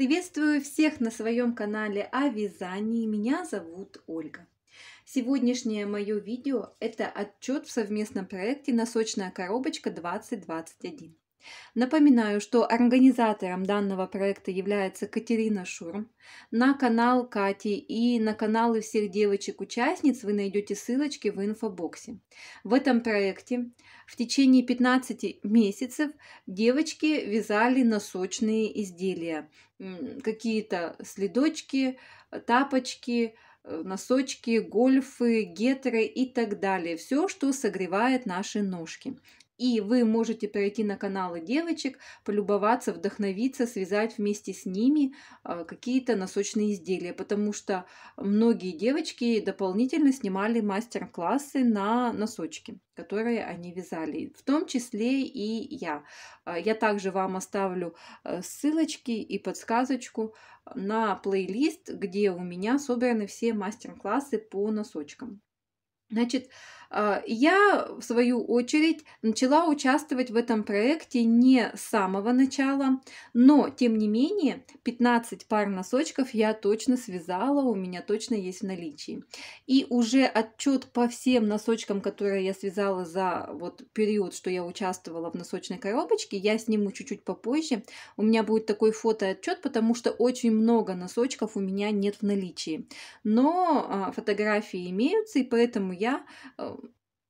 Приветствую всех на своем канале о вязании. Меня зовут Ольга. Сегодняшнее мое видео – это отчет в совместном проекте «Носочная коробочка 2021». Напоминаю, что организатором данного проекта является Катерина Шурм. На канал Кати и на каналы всех девочек-участниц вы найдете ссылочки в инфобоксе. В этом проекте в течение 15 месяцев девочки вязали носочные изделия. Какие-то следочки, тапочки, э, носочки, гольфы, гетры и так далее. Все, что согревает наши ножки. И вы можете пройти на каналы девочек, полюбоваться, вдохновиться, связать вместе с ними а, какие-то носочные изделия, потому что многие девочки дополнительно снимали мастер-классы на носочки, которые они вязали, в том числе и я. А, я также вам оставлю э, ссылочки и подсказочку на плейлист, где у меня собраны все мастер-классы по носочкам. Значит, а, я, в свою очередь, начала участвовать в этом проекте не с самого начала, но, тем не менее, 15 пар носочков я точно связала, у меня точно есть в наличии. И уже отчет по всем носочкам, которые я связала за вот период, что я участвовала в носочной коробочке, я сниму чуть-чуть попозже. У меня будет такой фотоотчет, потому что очень много носочков у меня нет в наличии. Но а, фотографии имеются, и поэтому я а,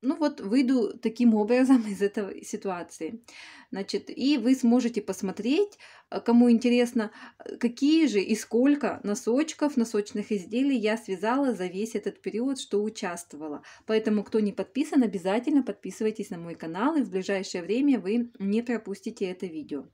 ну вот выйду таким образом из этой ситуации. Значит, и вы сможете посмотреть, э, кому интересно, э, какие же и сколько носочков, носочных изделий я связала за весь этот период, что участвовала. Поэтому, кто не подписан, обязательно подписывайтесь на мой канал, и в ближайшее время вы не пропустите это видео.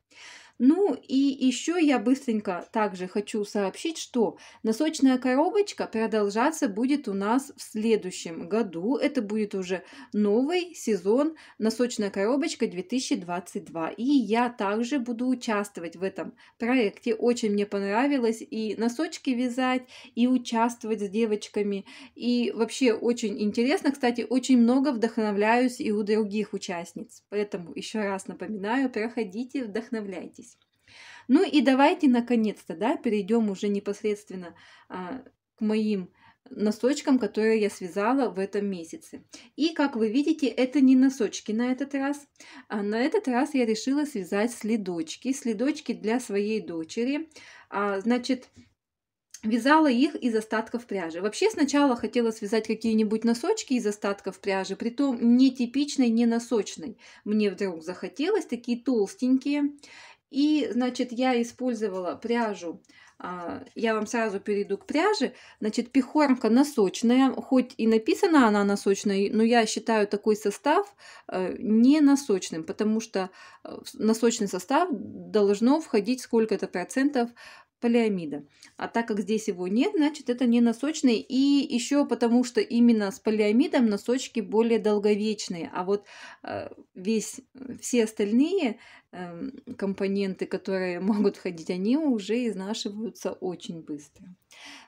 Ну и еще я быстренько также хочу сообщить, что носочная коробочка продолжаться будет у нас в следующем году. Это будет уже новый сезон носочная коробочка 2022. И я также буду участвовать в этом проекте. Очень мне понравилось и носочки вязать, и участвовать с девочками. И вообще очень интересно. Кстати, очень много вдохновляюсь и у других участниц. Поэтому еще раз напоминаю, проходите, вдохновляйтесь. Ну и давайте наконец-то, да, перейдем уже непосредственно а, к моим носочкам, которые я связала в этом месяце. И как вы видите, это не носочки на этот раз. А на этот раз я решила связать следочки, следочки для своей дочери. А, значит, Вязала их из остатков пряжи. Вообще сначала хотела связать какие-нибудь носочки из остатков пряжи, при притом нетипичной, не носочной. Мне вдруг захотелось такие толстенькие. И, значит, я использовала пряжу. А, я вам сразу перейду к пряже. Значит, пихормка носочная. Хоть и написана она носочной, но я считаю такой состав э, не носочным, потому что э, в носочный состав должно входить сколько-то процентов полиамида. А так как здесь его нет, значит это не носочный. И еще потому, что именно с полиамидом носочки более долговечные. А вот э, весь, все остальные э, компоненты, которые могут ходить, они уже изнашиваются очень быстро.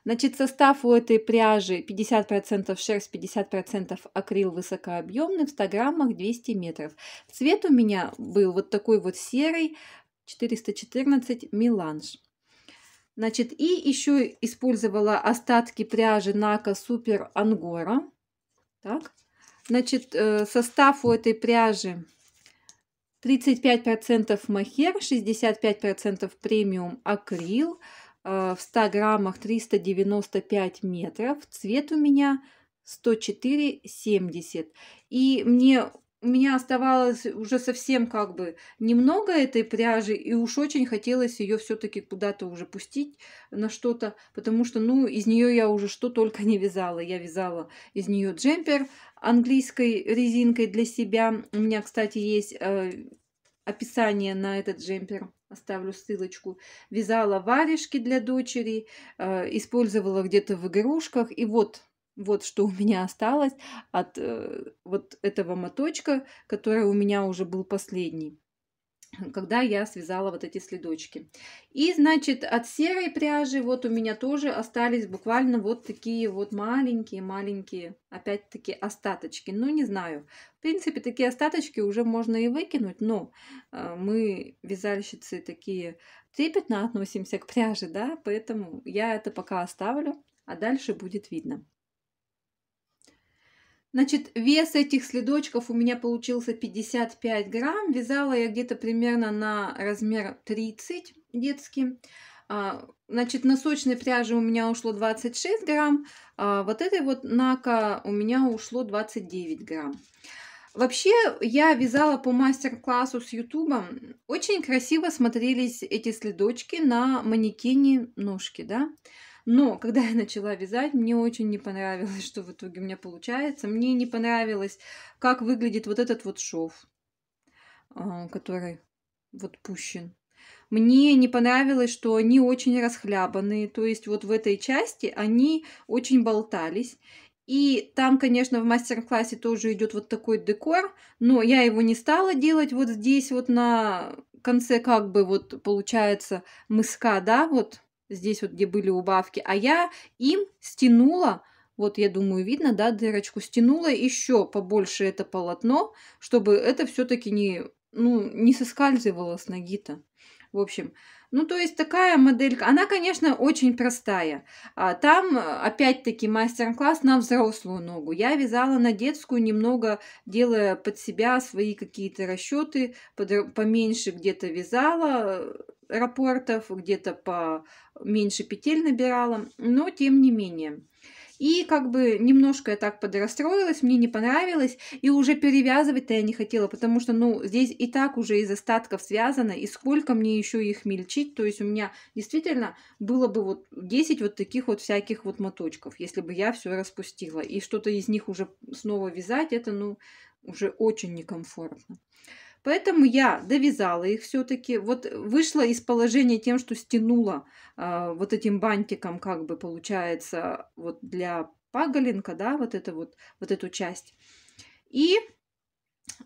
Значит, состав у этой пряжи 50% шерсть, 50% акрил высокообъемный в 100 граммах 200 метров. Цвет у меня был вот такой вот серый 414 меланж. Значит, и еще использовала остатки пряжи Нака Супер Ангора. Так. Значит, э, состав у этой пряжи 35% махер, 65% премиум акрил, э, в 100 граммах 395 метров. Цвет у меня 104,70. И мне у меня оставалось уже совсем как бы немного этой пряжи, и уж очень хотелось ее все-таки куда-то уже пустить на что-то, потому что, ну, из нее я уже что только не вязала. Я вязала из нее джемпер английской резинкой для себя. У меня, кстати, есть э, описание на этот джемпер оставлю ссылочку, вязала варежки для дочери, э, использовала где-то в игрушках. И вот вот что у меня осталось от э, вот этого моточка, который у меня уже был последний когда я связала вот эти следочки. И, значит, от серой пряжи вот у меня тоже остались буквально вот такие вот маленькие-маленькие, опять-таки, остаточки. Ну, не знаю. В принципе, такие остаточки уже можно и выкинуть, но э, мы, вязальщицы, такие трепетно относимся к пряже, да, поэтому я это пока оставлю, а дальше будет видно. Значит, вес этих следочков у меня получился 55 грамм. Вязала я где-то примерно на размер 30 детский. А, значит, носочной пряжи у меня ушло 26 грамм, а вот этой вот нака у меня ушло 29 грамм. Вообще, я вязала по мастер-классу с ютубом. Очень красиво смотрелись эти следочки на манекене ножки, да. Но когда я начала вязать, мне очень не понравилось, что в итоге у меня получается. Мне не понравилось, как выглядит вот этот вот шов, а, который вот пущен. Мне не понравилось, что они очень расхлябанные, то есть вот в этой части они очень болтались. И там, конечно, в мастер-классе тоже идет вот такой декор, но я его не стала делать вот здесь вот на конце как бы вот получается мыска, да, вот здесь вот, где были убавки, а я им стянула, вот я думаю, видно, да, дырочку, стянула еще побольше это полотно, чтобы это все-таки не, ну, не соскальзывало с ноги-то. В общем, ну то есть такая моделька, она, конечно, очень простая. А там, а, опять-таки, мастер-класс на взрослую ногу. Я вязала на детскую, немного делая под себя свои какие-то расчеты, поменьше где-то вязала, рапортов, где-то по меньше петель набирала, но тем не менее. И как бы немножко я так подрастроилась, мне не понравилось, и уже перевязывать-то я не хотела, потому что, ну, здесь и так уже из остатков связано, и сколько мне еще их мельчить, то есть у меня действительно было бы вот 10 вот таких вот всяких вот моточков, если бы я все распустила, и что-то из них уже снова вязать, это, ну, уже очень некомфортно. Поэтому я довязала их все-таки. Вот вышла из положения тем, что стянула э, вот этим бантиком, как бы получается, вот для паголинка, да, вот это вот, вот эту часть. И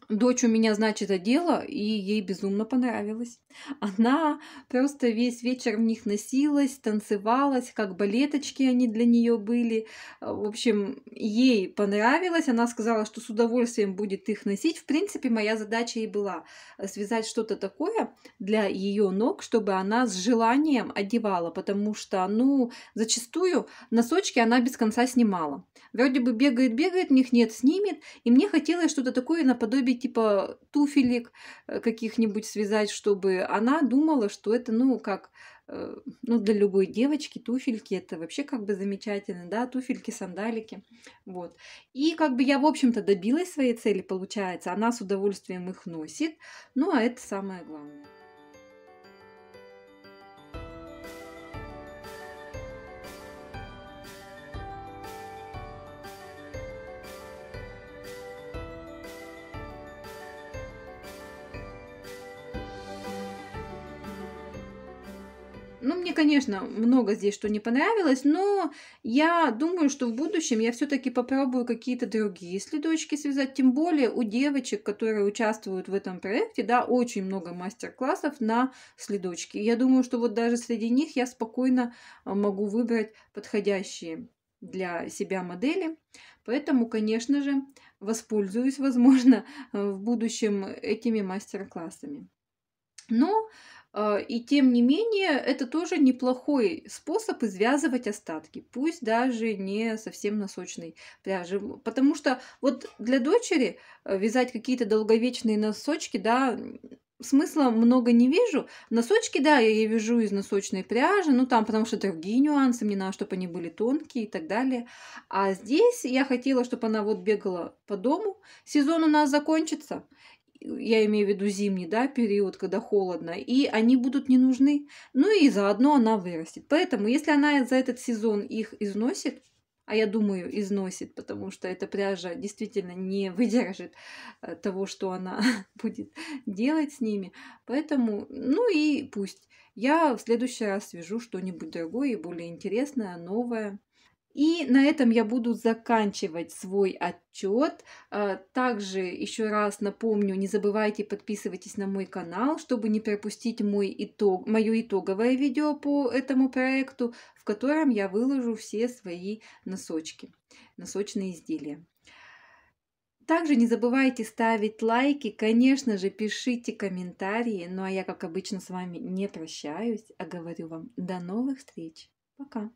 Дочь у меня, значит, одела, и ей безумно понравилось. Она просто весь вечер в них носилась, танцевалась, как балеточки они для нее были. В общем, ей понравилось. Она сказала, что с удовольствием будет их носить. В принципе, моя задача и была связать что-то такое для ее ног, чтобы она с желанием одевала, потому что, ну, зачастую носочки она без конца снимала. Вроде бы бегает-бегает, них нет, снимет. И мне хотелось что-то такое наподобие типа туфелек э, каких-нибудь связать, чтобы она думала, что это, ну, как э, ну, для любой девочки туфельки это вообще как бы замечательно, да, туфельки, сандалики, вот. И как бы я, в общем-то, добилась своей цели, получается, она с удовольствием их носит, ну, а это самое главное. Ну, мне, конечно, много здесь что не понравилось, но я думаю, что в будущем я все-таки попробую какие-то другие следочки связать. Тем более у девочек, которые участвуют в этом проекте, да, очень много мастер-классов на следочки. Я думаю, что вот даже среди них я спокойно а, могу выбрать подходящие для себя модели. Поэтому, конечно же, воспользуюсь, возможно, в будущем этими мастер-классами. Но ну, а, и тем не менее, это тоже неплохой способ извязывать остатки, пусть даже не совсем на сочной Потому что вот для дочери э, вязать какие-то долговечные носочки, да, смысла много не вижу. Носочки, да, я ей вяжу из носочной пряжи, ну там, потому что другие нюансы, мне надо, чтобы они были тонкие и так далее. А здесь я хотела, чтобы она вот бегала по дому. Сезон у нас закончится я имею в виду зимний да, период, когда холодно, и они будут не нужны. Ну и заодно она вырастет. Поэтому, если она за этот сезон их износит, а я думаю, износит, потому что эта пряжа действительно не выдержит э, того, что она будет делать с ними. Поэтому, ну и пусть. Я в следующий раз свяжу что-нибудь другое более интересное, новое. И на этом я буду заканчивать свой отчет. А, также еще раз напомню, не забывайте подписывайтесь на мой канал, чтобы не пропустить мой итог, мое итоговое видео по этому проекту, в котором я выложу все свои носочки, носочные изделия. Также не забывайте ставить лайки, конечно же, пишите комментарии. Ну а я, как обычно, с вами не прощаюсь, а говорю вам до новых встреч. Пока!